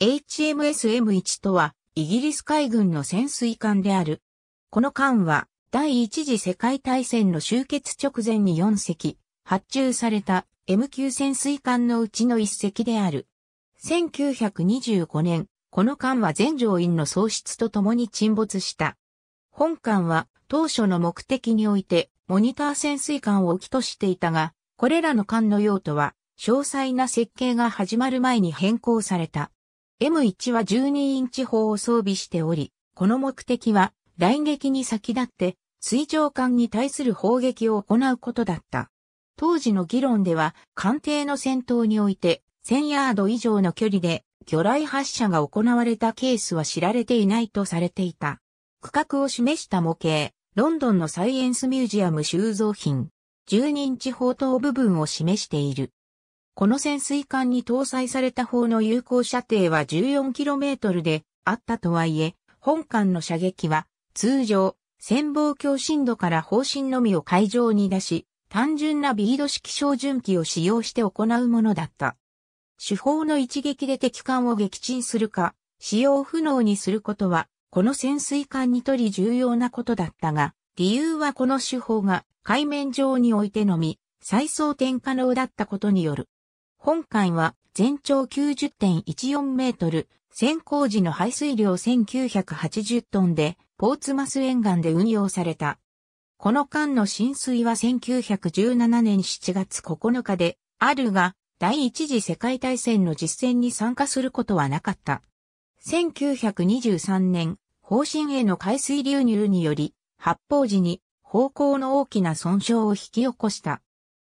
HMSM1 とは、イギリス海軍の潜水艦である。この艦は、第一次世界大戦の終結直前に4隻、発注された M 級潜水艦のうちの1隻である。1925年、この艦は全乗員の喪失とともに沈没した。本艦は当初の目的においてモニター潜水艦をきとしていたが、これらの艦の用途は詳細な設計が始まる前に変更された。M1 は12インチ砲を装備しており、この目的は、来撃に先立って、水上艦に対する砲撃を行うことだった。当時の議論では、艦艇の戦闘において、1000ヤード以上の距離で、魚雷発射が行われたケースは知られていないとされていた。区画を示した模型、ロンドンのサイエンスミュージアム収蔵品、12インチ砲塔部分を示している。この潜水艦に搭載された砲の有効射程は 14km であったとはいえ、本艦の射撃は通常、潜望鏡深度から方針のみを海上に出し、単純なビード式照準器を使用して行うものだった。手法の一撃で敵艦を撃沈するか、使用不能にすることは、この潜水艦にとり重要なことだったが、理由はこの手法が海面上においてのみ、再装填可能だったことによる。本館は全長90.14メートル、先行時の排水量1980トンで、ポーツマス沿岸で運用された。この間の浸水は1917年7月9日で、あるが、第一次世界大戦の実践に参加することはなかった。1923年、方針への海水流入により、発砲時に、方向の大きな損傷を引き起こした。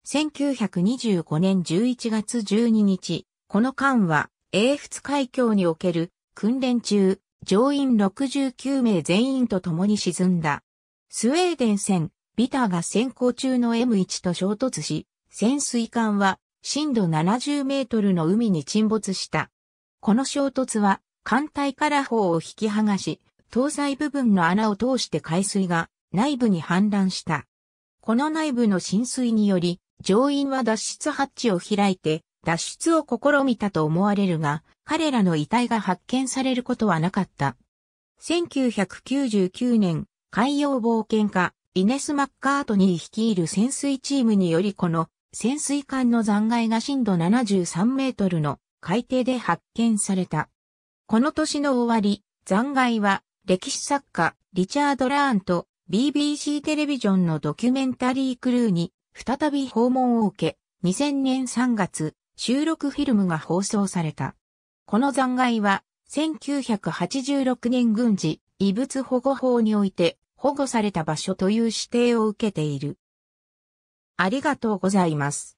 1925年11月12日、この艦は、英仏海峡における訓練中、乗員69名全員と共に沈んだ。スウェーデン船、ビターが先行中の M1 と衝突し、潜水艦は深度70メートルの海に沈没した。この衝突は艦隊から砲を引き剥がし、搭載部分の穴を通して海水が内部に氾濫した。この内部の浸水により、乗員は脱出ハッチを開いて脱出を試みたと思われるが、彼らの遺体が発見されることはなかった。1999年、海洋冒険家、イネス・マッカートニー率いる潜水チームによりこの潜水艦の残骸が深度73メートルの海底で発見された。この年の終わり、残骸は歴史作家リチャード・ラーンと BBC テレビジョンのドキュメンタリークルーに再び訪問を受け、2000年3月、収録フィルムが放送された。この残骸は、1986年軍事、異物保護法において、保護された場所という指定を受けている。ありがとうございます。